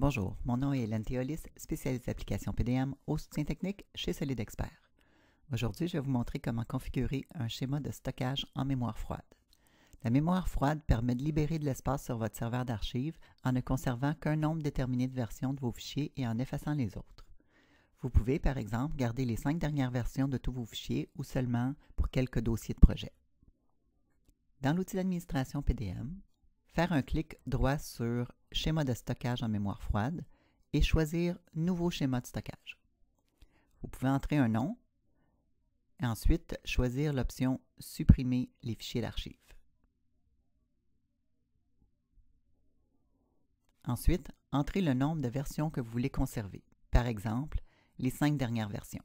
Bonjour, mon nom est Hélène Théolis, spécialiste d'applications PDM au soutien technique chez Solid Expert. Aujourd'hui, je vais vous montrer comment configurer un schéma de stockage en mémoire froide. La mémoire froide permet de libérer de l'espace sur votre serveur d'archives en ne conservant qu'un nombre déterminé de versions de vos fichiers et en effaçant les autres. Vous pouvez, par exemple, garder les cinq dernières versions de tous vos fichiers ou seulement pour quelques dossiers de projet. Dans l'outil d'administration PDM, faire un clic droit sur Schéma de stockage en mémoire froide et choisir Nouveau schéma de stockage. Vous pouvez entrer un nom et ensuite choisir l'option Supprimer les fichiers d'archives. Ensuite, entrez le nombre de versions que vous voulez conserver, par exemple les cinq dernières versions.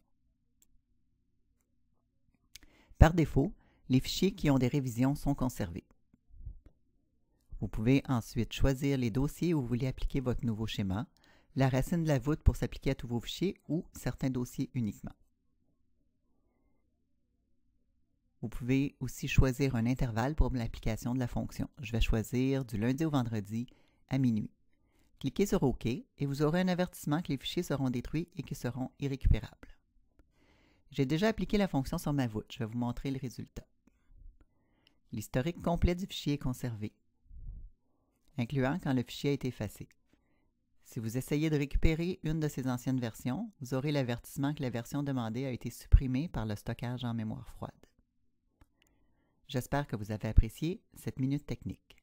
Par défaut, les fichiers qui ont des révisions sont conservés. Vous pouvez ensuite choisir les dossiers où vous voulez appliquer votre nouveau schéma, la racine de la voûte pour s'appliquer à tous vos fichiers ou certains dossiers uniquement. Vous pouvez aussi choisir un intervalle pour l'application de la fonction. Je vais choisir du lundi au vendredi à minuit. Cliquez sur OK et vous aurez un avertissement que les fichiers seront détruits et qu'ils seront irrécupérables. J'ai déjà appliqué la fonction sur ma voûte. Je vais vous montrer le résultat. L'historique complet du fichier est conservé incluant quand le fichier est effacé. Si vous essayez de récupérer une de ces anciennes versions, vous aurez l'avertissement que la version demandée a été supprimée par le stockage en mémoire froide. J'espère que vous avez apprécié cette minute technique.